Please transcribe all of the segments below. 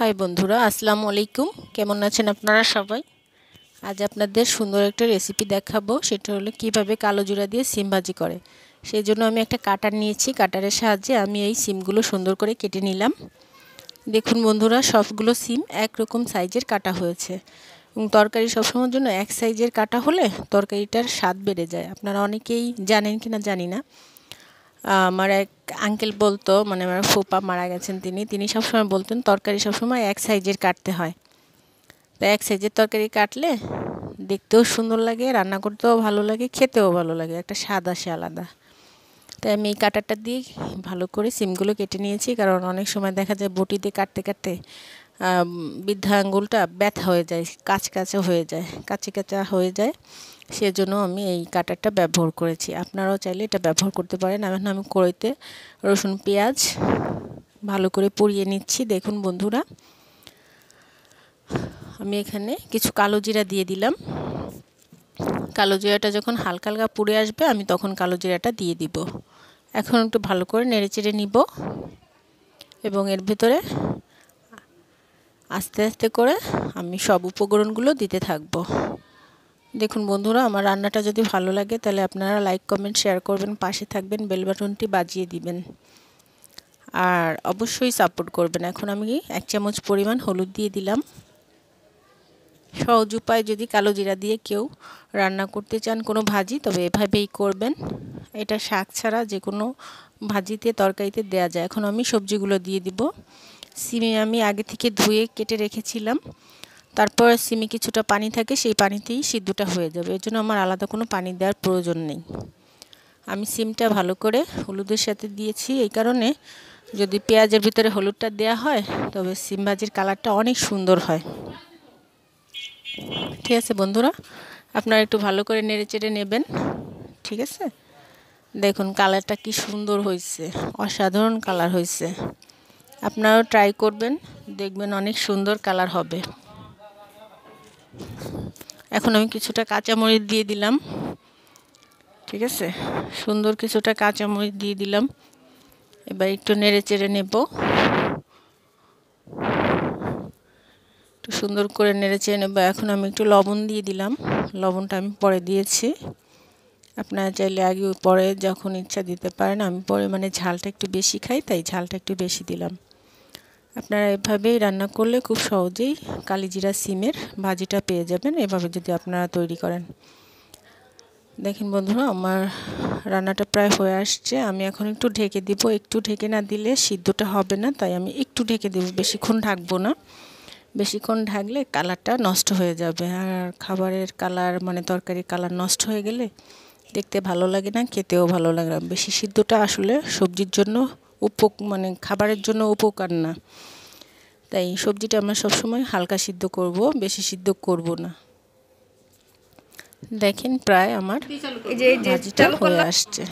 high বন্ধুরা আসসালামু আলাইকুম কেমন আছেন আপনারা সবাই আজ আপনাদের সুন্দর একটা রেসিপি দেখাবো সেটা হলো কিভাবে কালো জুড়া দিয়ে সিম ভাজি করে সেই জন্য আমি একটা কাটার নিয়েছি কাটারের সাহায্যে আমি এই সিমগুলো সুন্দর করে কেটে নিলাম দেখুন বন্ধুরা সবগুলো সিম একরকম সাইজের কাটা হয়েছে এবং তরকারি সবসময়ের জন্য এক সাইজের কাটা হলে তরকারিটার স্বাদ বেড়ে যায় আপনারা অনেকেই জানেন কি না জানি না আমার এক আঙ্কেল বলতো মানে আমার ফুপা মারা গেছেন তিনি তিনি সবসময় বলতেন তরকারি সবসময় এক সাইজের কাটতে হয় তো এক সাইজের তরকারি কাটলে দেখতেও সুন্দর লাগে রান্না করতেও ভালো লাগে খেতেও ভালো লাগে একটা স্বাদ আসে আলাদা তাই আমি এই কাটারটা দিয়ে ভালো করে সিমগুলো কেটে নিয়েছি কারণ অনেক সময় দেখা যায় বটি দিয়ে কাটতে কাটতে বৃদ্ধা আঙ্গুলটা ব্যথা হয়ে যায় কাচ কাচা হয়ে যায় কাঁচি কাঁচা হয়ে যায় সেজন্য আমি এই কাটারটা ব্যবহার করেছি আপনারাও চাইলে এটা ব্যবহার করতে পারেন এখন আমি কড়াইতে রসুন পেঁয়াজ ভালো করে পুড়িয়ে নিচ্ছি দেখুন বন্ধুরা আমি এখানে কিছু কালো জিরা দিয়ে দিলাম কালো জিরাটা যখন হালকা হালকা পুড়ে আসবে আমি তখন কালো জিরাটা দিয়ে দিব এখন একটু ভালো করে নেড়ে চেড়ে নিব এবং এর ভেতরে আস্তে আস্তে করে আমি সব উপকরণগুলো দিতে থাকব দেখুন বন্ধুরা আমার রান্নাটা যদি ভালো লাগে তাহলে আপনারা লাইক কমেন্ট শেয়ার করবেন পাশে থাকবেন বেল বাটনটি বাজিয়ে দিবেন আর অবশ্যই সাপোর্ট করবেন এখন আমি এক চামচ পরিমাণ হলুদ দিয়ে দিলাম সহজ উপায় যদি কালো জিরা দিয়ে কেউ রান্না করতে চান কোনো ভাজি তবে এভাবেই করবেন এটা শাক ছাড়া যে কোনো ভাজিতে তরকারিতে দেয়া যায় এখন আমি সবজিগুলো দিয়ে দিব সিমি আমি আগে থেকে ধুয়ে কেটে রেখেছিলাম তারপর সিমি কিছুটা পানি থাকে সেই পানিতেই সিদ্ধটা হয়ে যাবে এর জন্য আমার আলাদা কোনো পানি দেওয়ার প্রয়োজন নেই আমি সিমটা ভালো করে হলুদের সাথে দিয়েছি এই কারণে যদি পেঁয়াজের ভিতরে হলুদটা দেয়া হয় তবে সিম ভাজির কালারটা অনেক সুন্দর হয় ঠিক আছে বন্ধুরা আপনারা একটু ভালো করে নেড়ে চেড়ে নেবেন ঠিক আছে দেখুন কালারটা কি সুন্দর হয়েছে অসাধারণ কালার হয়েছে আপনারাও ট্রাই করবেন দেখবেন অনেক সুন্দর কালার হবে এখন আমি কিছুটা কাঁচামরিচ দিয়ে দিলাম ঠিক আছে সুন্দর কিছুটা কাঁচামরিচ দিয়ে দিলাম এবার একটু নেড়ে চেড়ে নেব একটু সুন্দর করে নেড়ে চেড়ে নেব এখন আমি একটু লবণ দিয়ে দিলাম লবণটা আমি পরে দিয়েছি আপনারা চাইলে আগে পরে যখন ইচ্ছা দিতে পারেন আমি পরে মানে ঝালটা একটু বেশি খাই তাই ঝালটা একটু বেশি দিলাম আপনারা এভাবেই রান্না করলে খুব সহজেই কালিজিরা সিমের ভাজিটা পেয়ে যাবেন এভাবে যদি আপনারা তৈরি করেন দেখেন বন্ধুরা আমার রান্নাটা প্রায় হয়ে আসছে আমি এখন একটু ঢেকে দিব একটু ঢেকে না দিলে সিদ্ধটা হবে না তাই আমি একটু ঢেকে দেব বেশিক্ষণ ঢাকবো না বেশিক্ষণ ঢাকলে কালারটা নষ্ট হয়ে যাবে আর খাবারের কালার মানে তরকারির কালার নষ্ট হয়ে গেলে দেখতে ভালো লাগে না খেতেও ভালো লাগে না বেশি সিদ্ধটা আসলে সবজির জন্য উপক মানে খাবারের জন্য উপকার না তাই সবজিটা আমরা সবসময় হালকা সিদ্ধ করব বেশি সিদ্ধ করব না দেখেন প্রায় আমার ভাজিটা হয়ে আসছে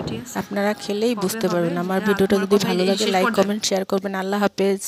আচ্ছা, আপনারা খেলেই বুঝতে পারবেন আমার হ্যাঁ, ভিডিওটা যদি ভালো লাগে লাইক কমেন্ট শেয়ার করবেন আল্লাহ হাফেজ